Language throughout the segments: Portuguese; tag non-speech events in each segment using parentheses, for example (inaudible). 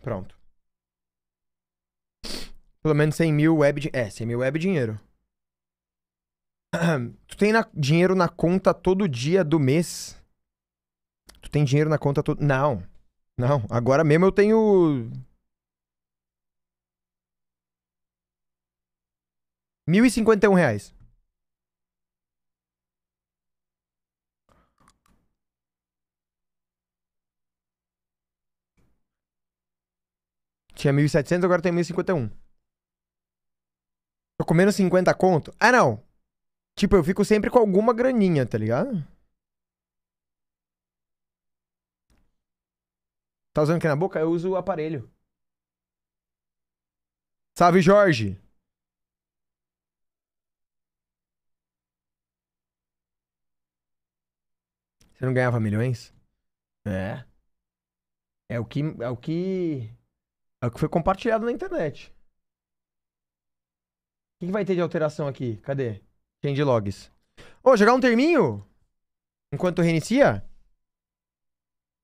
Pronto. Pelo menos 100 é, mil web... É, 100 mil web dinheiro. (clears throat) Tu tem na... dinheiro na conta todo dia do mês? Tu tem dinheiro na conta todo... Não. Não. Agora mesmo eu tenho... 1.051 reais. Tinha 1.700, agora tem 1.051. Tô comendo 50 conto? Ah, não. Tipo, eu fico sempre com alguma graninha, tá ligado? Tá usando aqui na boca? Eu uso o aparelho. Salve, Jorge! Você não ganhava milhões? É. É o que. É o que. É o que foi compartilhado na internet. O que vai ter de alteração aqui? Cadê? Change logs. Ô, jogar um terminho? Enquanto reinicia?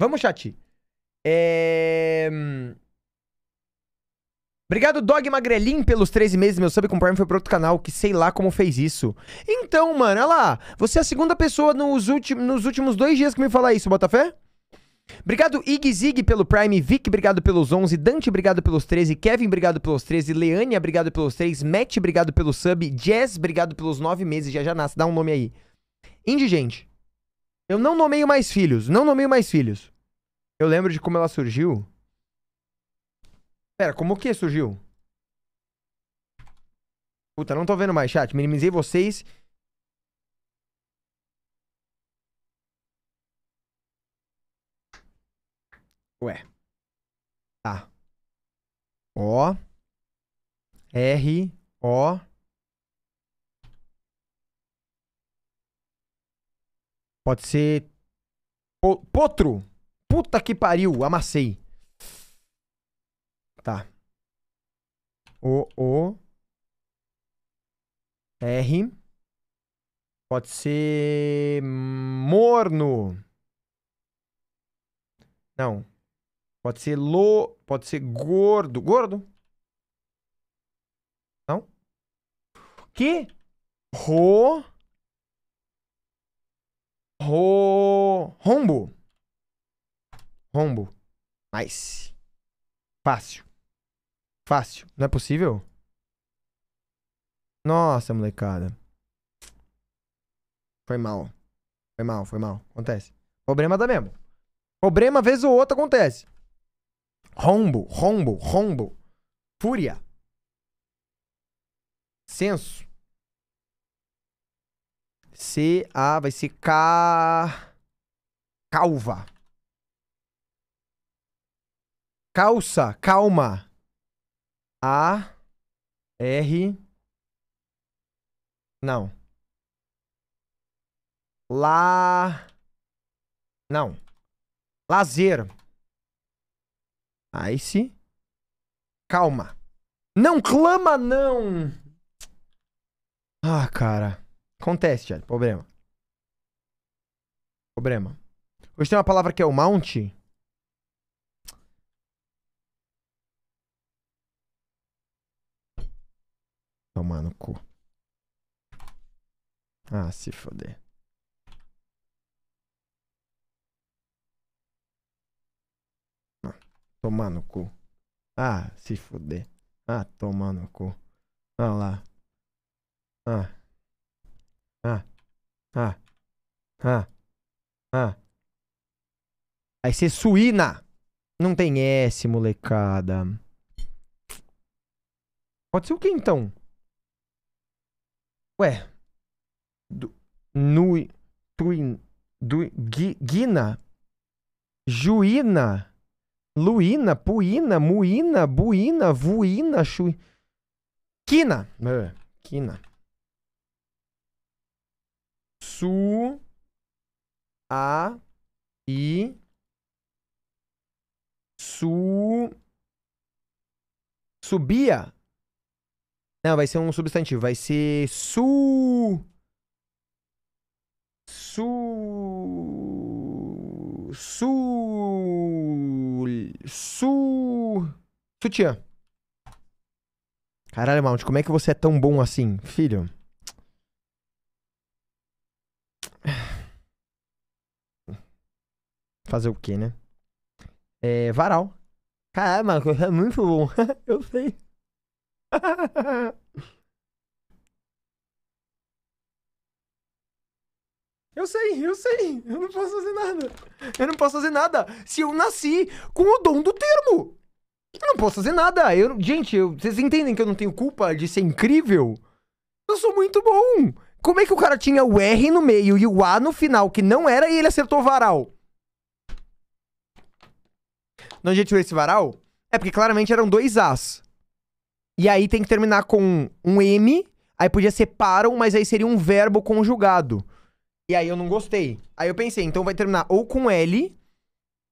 Vamos, chat. É... Hum. Obrigado, Dog Magrelin, pelos 13 meses. Meu sub com Prime foi para outro canal, que sei lá como fez isso. Então, mano, olha lá. Você é a segunda pessoa nos, ulti... nos últimos dois dias que me fala isso, Botafé? Obrigado, Ig Zig, pelo Prime, Vic, obrigado pelos 11, Dante, obrigado pelos 13, Kevin, obrigado pelos 13, Leane, obrigado pelos 3, Matt, obrigado pelo sub, Jazz, obrigado pelos 9 meses, já já nasce, dá um nome aí. Indigente. Eu não nomeio mais filhos, não nomeio mais filhos. Eu lembro de como ela surgiu. Pera, como que surgiu? Puta, não tô vendo mais, chat. Minimizei vocês Ué. Tá. O. R. O. Pode ser. potro. Puta que pariu, amassei. Tá. O. O. R. Pode ser. Morno. Não. Pode ser lo, pode ser gordo. Gordo? Não? Que? Ro. Ro. Rombo. Rombo. Nice. Fácil. Fácil. Não é possível? Nossa, molecada. Foi mal. Foi mal, foi mal. Acontece. Problema dá tá mesmo. Problema, vez ou outra, acontece. Rombo, rombo, rombo. Fúria. Senso. C-A vai ser K. Calva. Calça, calma. A. R. Não. Lá. Não. Lazer. Nice. Calma. Não clama, não! Ah, cara. Acontece, já. Problema. Problema. Hoje tem uma palavra que é o mount. Tomar no cu. Ah, se foder. Tomar no cu. Ah, se fuder. Ah, tomar no cu. Ah lá. Ah. Ah. Ah. Ah. Ah. Aí ser suína. Não tem S, molecada. Pode ser o que então? Ué. Du, nui. Tuin. Du, gui, guina. Juína. Luína, Puína, Muína, Buína, Vuína, Chui. Quina. É. Quina. Su. A. I. Su. Subia. Não, vai ser um substantivo. Vai ser su. Su. Su su... Sutiã. Caralho, Mount, como é que você é tão bom assim, filho? Fazer o quê, né? É, varal. Caralho, mano, é muito bom. (laughs) Eu sei. (laughs) Eu sei, eu sei. Eu não posso fazer nada. Eu não posso fazer nada se eu nasci com o dom do termo. Eu não posso fazer nada. Eu, gente, eu, vocês entendem que eu não tenho culpa de ser incrível? Eu sou muito bom. Como é que o cara tinha o R no meio e o A no final, que não era, e ele acertou varal? De onde gente tirou esse varal? É porque claramente eram dois As. E aí tem que terminar com um M, aí podia ser param, mas aí seria um verbo conjugado. E aí eu não gostei. Aí eu pensei, então vai terminar ou com L.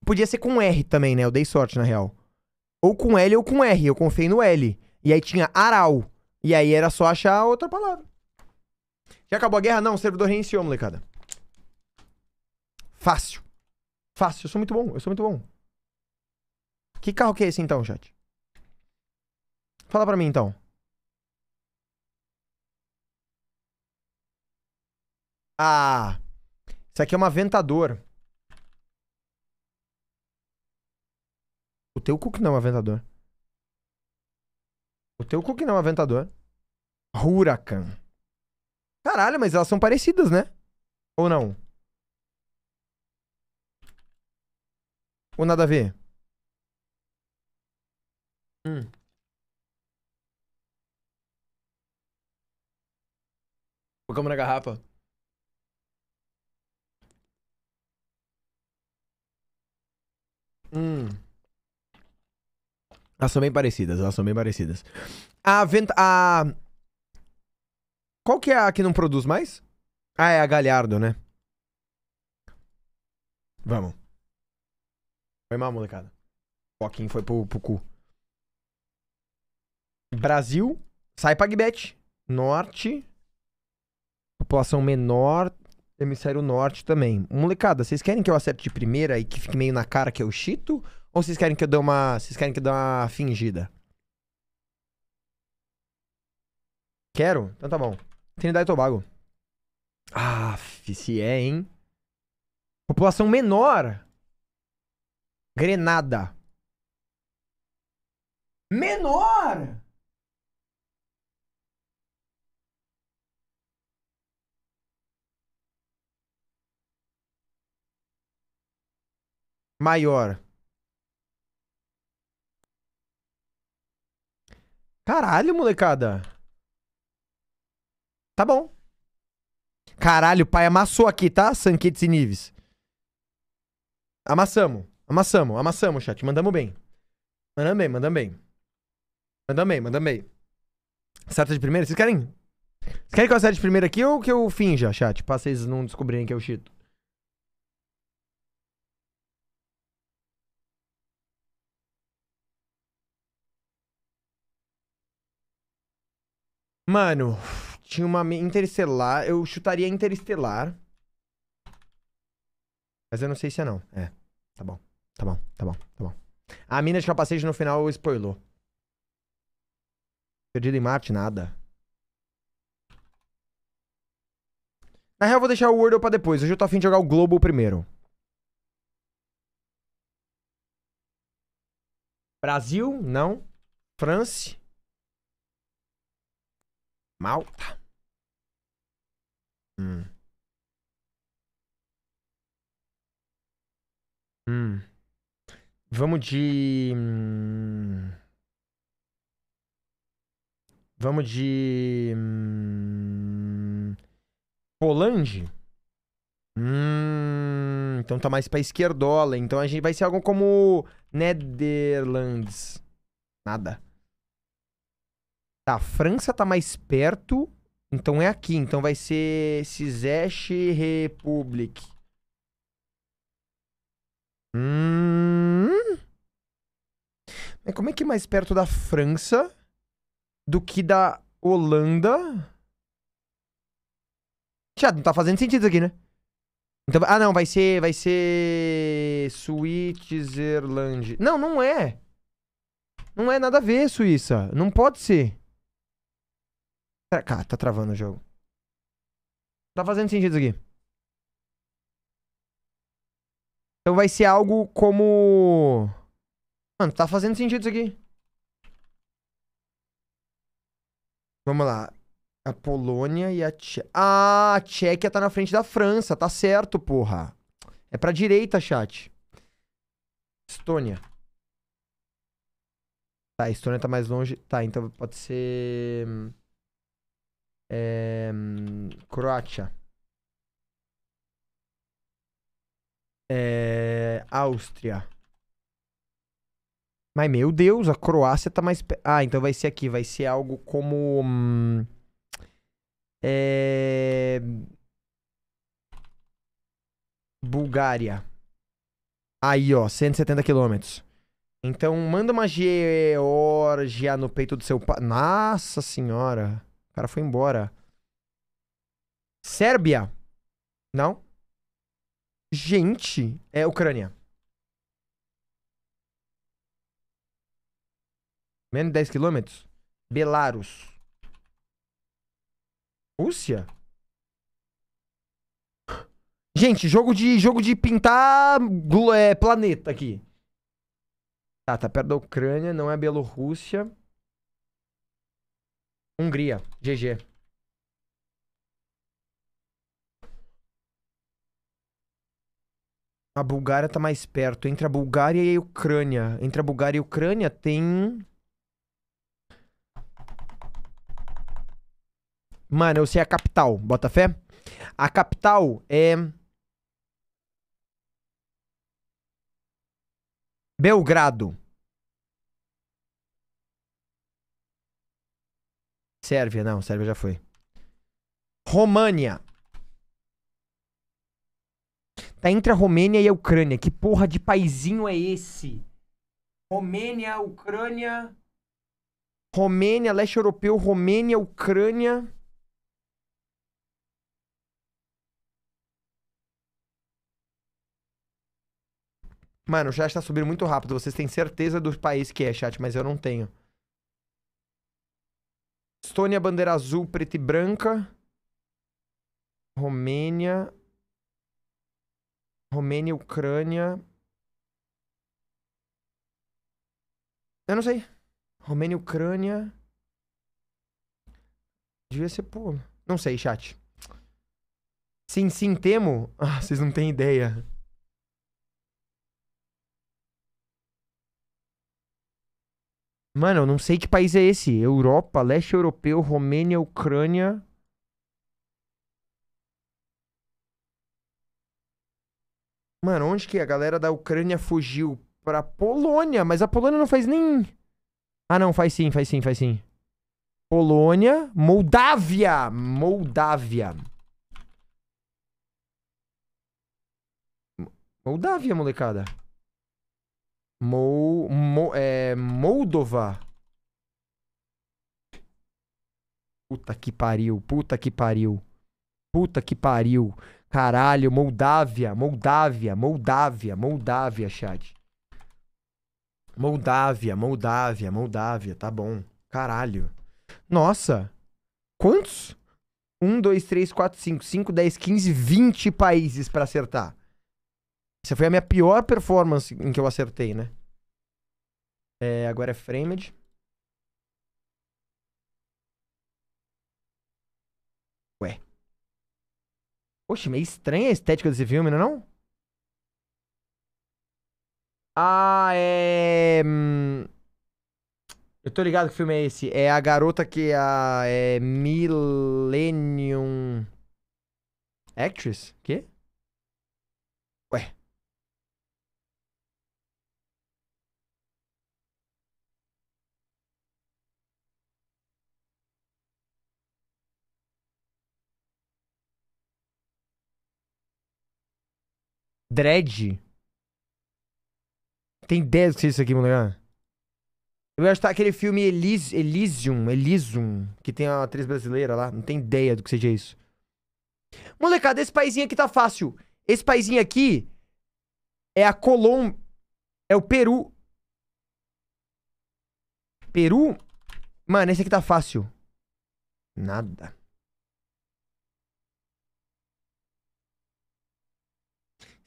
Podia ser com R também, né? Eu dei sorte, na real. Ou com L ou com R. Eu confiei no L. E aí tinha aral. E aí era só achar outra palavra. Já acabou a guerra? Não, o servidor reiniciou, molecada. Fácil. Fácil. Eu sou muito bom. Eu sou muito bom. Que carro que é esse então, chat? Fala pra mim então. Ah, isso aqui é um aventador. O teu cook não é um aventador. O teu cook não é um aventador. Huracan. Caralho, mas elas são parecidas, né? Ou não? Ou nada a ver? Hum. Colocamos na garrafa. Hum. Elas são bem parecidas, elas são bem parecidas. A Venta... A... Qual que é a que não produz mais? Ah, é a Galhardo, né? Vamos. Foi mal, molecada. Foquinho foi pro, pro cu. Brasil, sai PagBet. Norte. População menor. Hemisfério Norte também. Molecada, vocês querem que eu acerte de primeira e que fique meio na cara que eu chito? Ou vocês querem que eu dê uma. Vocês querem que eu dê uma fingida? Quero? Então tá bom. Trinidade e Tobago. Ah, se é, hein? População menor. Grenada. Menor! maior. Caralho, molecada. Tá bom. Caralho, o pai amassou aqui, tá? Sanquetes e Nives. Amassamos. Amassamos, amassamos, chat. Mandamos bem. Mandamos bem, mandamos bem. Mandamos bem, mandamos bem. Certa de primeira? Vocês querem? Vocês querem que eu acerte de primeira aqui ou que eu finja, chat? Pra vocês não descobrirem que é o Chito. Mano, tinha uma Interestelar. Eu chutaria Interestelar. Mas eu não sei se é não. É. Tá bom. Tá bom. Tá bom. Tá bom. A mina de capacete no final spoilou. Perdido em Marte, nada. Na real, eu vou deixar o Wordle pra depois. Hoje eu tô afim de jogar o Globo primeiro. Brasil? Não. França? Malta. Tá. Hum. Hum. Vamos de. Hum, vamos de. Hum, Polange? Hum, então tá mais pra esquerdola. Então a gente vai ser algo como Netherlands. Nada. Tá, a França tá mais perto, então é aqui. Então vai ser Cizeche Republic. Hum... Mas como é que é mais perto da França do que da Holanda? Tiago, não tá fazendo sentido aqui, né? Então, ah, não, vai ser. Vai ser. Switzerland. Não, não é. Não é nada a ver, Suíça. Não pode ser. Tá, cara, tá travando o jogo. Tá fazendo sentido isso aqui. Então vai ser algo como... Mano, tá fazendo sentido isso aqui. Vamos lá. A Polônia e a Tchequia. Ah, a Tchequia tá na frente da França. Tá certo, porra. É pra direita, chat. Estônia. Tá, a Estônia tá mais longe. Tá, então pode ser... Hum, é, Croácia. É, Áustria. Mas, meu Deus, a Croácia tá mais. Ah, então vai ser aqui. Vai ser algo como. Hum, é... Bulgária. Aí, ó, 170 quilômetros. Então, manda uma Georgia no peito do seu pai. Nossa senhora. O cara foi embora. Sérbia? Não. Gente, é Ucrânia. Menos de 10 quilômetros? Belarus. Rússia? Gente, jogo de jogo de pintar é, planeta aqui. Tá, tá perto da Ucrânia, não é Bielorrússia. Hungria. GG. A Bulgária tá mais perto. Entre a Bulgária e a Ucrânia. Entre a Bulgária e a Ucrânia tem. Mano, eu sei a capital, bota fé. A capital é. Belgrado. Sérvia, não, Sérvia já foi. România. Tá entre a Romênia e a Ucrânia. Que porra de paizinho é esse? Romênia, Ucrânia. Romênia, leste europeu, Romênia, Ucrânia. Mano, o chat tá subindo muito rápido. Vocês têm certeza do país que é, chat, mas eu não tenho. Estônia, bandeira azul, preta e branca. Romênia. Romênia, Ucrânia. Eu não sei. Romênia, Ucrânia. Devia ser pô, Não sei, chat. Sim, sim, temo. (laughs) Ah, vocês não têm ideia. Mano, eu não sei que país é esse. Europa, leste europeu, Romênia, Ucrânia. Mano, onde que a galera da Ucrânia fugiu? Pra Polônia, mas a Polônia não faz nem. Ah, não, faz sim, faz sim, faz sim. Polônia, Moldávia! Moldávia. Moldávia, molecada. Mo, Mo, é, Moldova. Puta que pariu, puta que pariu. Puta que pariu. Caralho, Moldávia, Moldávia, Moldávia, Moldávia, chat. Moldávia, Moldávia, Moldávia, tá bom. Caralho. Nossa. Quantos? 1, 2, 3, 4, 5, 5, 10, 15, 20 países para acertar. Essa foi a minha pior performance em que eu acertei, né? É, agora é framed. Ué. Oxe, meio estranha a estética desse filme, não é não? Ah, é... Hum. Eu tô ligado que filme é esse. É a garota que é a... É Millennium... Actress? Quê? Dread. Tem ideia do que é isso aqui, moleque? Eu ia tá aquele filme Elis Elysium, Elysium, que tem a atriz brasileira lá. Não tem ideia do que seja isso. Molecada, esse paizinho aqui tá fácil. Esse paizinho aqui é a Colômbia. É o Peru. Peru? Mano, esse aqui tá fácil. Nada.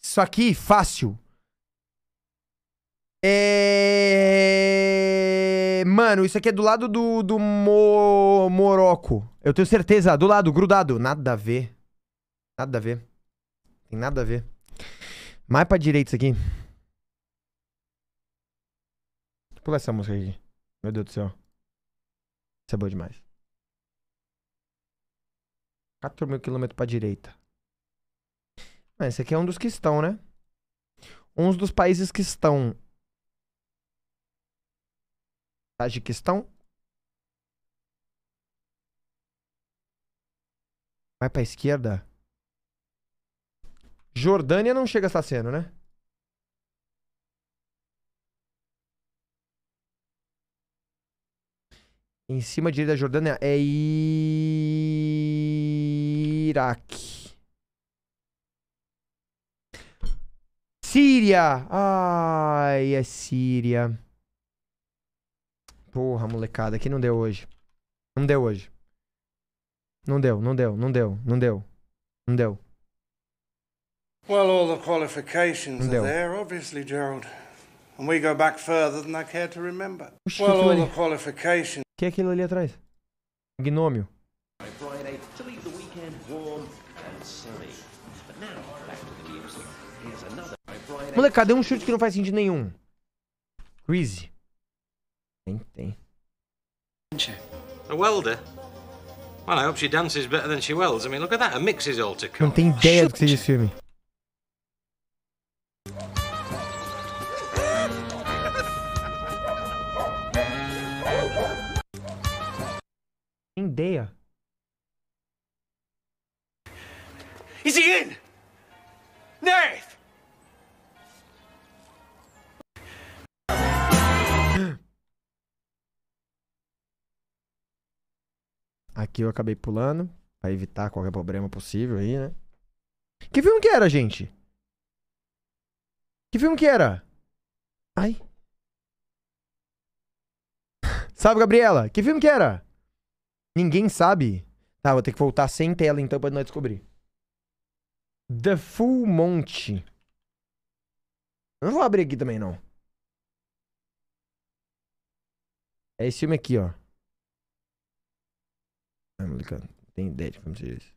Isso aqui, fácil. É... Mano, isso aqui é do lado do, do Mo... Moroco. Eu tenho certeza, do lado, grudado. Nada a ver. Nada a ver. Tem nada a ver. Mais pra direita isso aqui. pula pular essa música aqui. Meu Deus do céu. Isso é boa demais. 4 mil quilômetros pra direita mas é, esse aqui é um dos que estão, né? Uns dos países que estão. Tajiquistão? Vai pra esquerda. Jordânia não chega a estar sendo, né? Em cima direita da Jordânia é Iraque. Síria! Ai, é Síria. Porra, molecada, aqui não deu hoje. Não deu hoje. Não deu, não deu, não deu, não deu. Não deu. Well, all the qualifications are there, obviously, Gerald. And we go back further than I care to remember. Oxe, well, é all the qualifications. Que é aquilo ali atrás? Gnômio. Friday to leave the weekend warm and sunny. But now back to the music. Here's another Moleque, cadê um chute que não faz sentido nenhum? Crazy. Tem, tem. A welder? Well, I hope she dances better than she welds. I mean, look at that. Her mix is all to come. Não tem ideia do que seja esse filme. Tem ideia. Is he in? Nerve! Aqui eu acabei pulando, pra evitar qualquer problema possível aí, né? Que filme que era, gente? Que filme que era? Ai. (laughs) sabe, Gabriela? Que filme que era? Ninguém sabe. Tá, vou ter que voltar sem tela então pra nós descobrir. The Full Monty. Eu não vou abrir aqui também, não. É esse filme aqui, ó. Ah, não Tem ideia de como seria isso.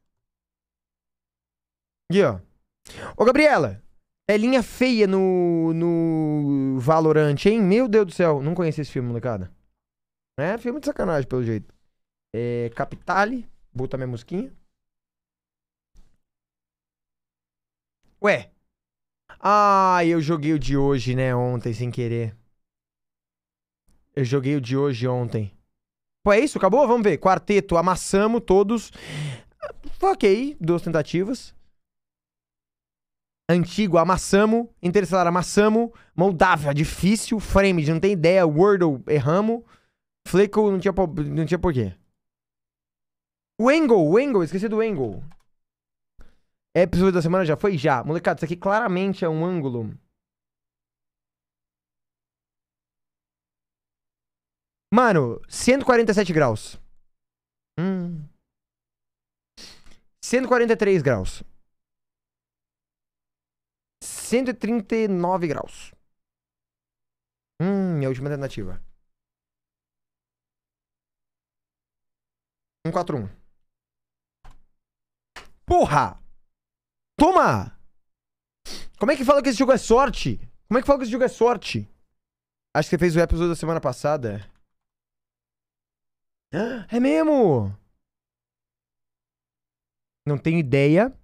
Aqui, ó. Ô, Gabriela! É linha feia no, no Valorant, hein? Meu Deus do céu, não conheci esse filme, molecada. É filme de sacanagem, pelo jeito. É, Capitale, bota minha musiquinha. Ué. Ah, eu joguei o de hoje, né? Ontem, sem querer. Eu joguei o de hoje ontem. É isso? Acabou? Vamos ver. Quarteto, amassamos todos. Ok, duas tentativas. Antigo, amassamos. Interestelar, amassamos. moldável é difícil. Frame, não tem ideia. Wordle, erramos. Fleco, não tinha, não tinha porquê. Wengle, angle esqueci do É Episódio da semana já foi? Já. Molecada, isso aqui claramente é um ângulo Mano, 147 graus. Hum. 143 graus. 139 graus. Hum, minha última alternativa. 141. Porra! Toma! Como é que fala que esse jogo é sorte? Como é que fala que esse jogo é sorte? Acho que você fez o episódio da semana passada. É mesmo? Não tenho ideia.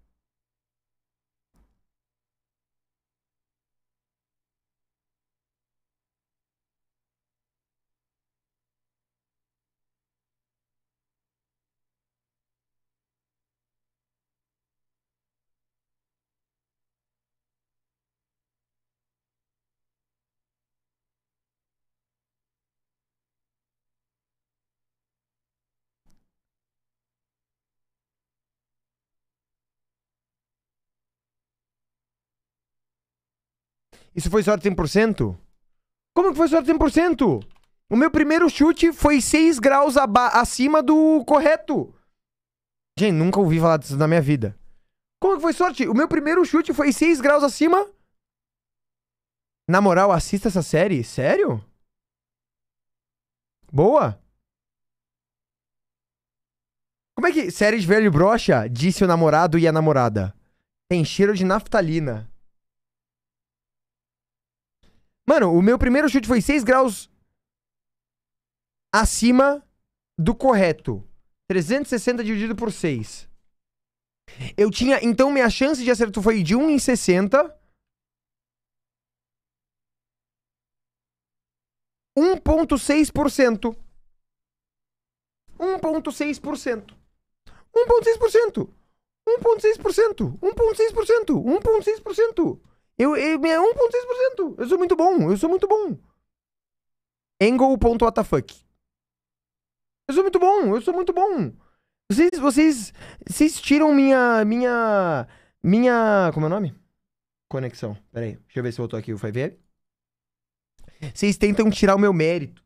Isso foi sorte 100%? Como que foi sorte 100%? O meu primeiro chute foi 6 graus acima do correto. Gente, nunca ouvi falar disso na minha vida. Como que foi sorte? O meu primeiro chute foi 6 graus acima. Na moral, assista essa série? Sério? Boa? Como é que série de velho brocha disse o namorado e a namorada? Tem cheiro de naftalina. Mano, o meu primeiro chute foi 6 graus acima do correto. 360 dividido por 6. Eu tinha. Então, minha chance de acerto foi de 1 em 60. 1,6%. 1,6%. 1,6%. 1,6%. 1,6%. 1,6%. Eu, eu, é 1,6%. Eu sou muito bom, eu sou muito bom. Angle.wtf. Eu sou muito bom, eu sou muito bom. Vocês, vocês, vocês tiram minha, minha, minha, como é o nome? Conexão, peraí, deixa eu ver se voltou aqui o 5 Vocês tentam tirar o meu mérito.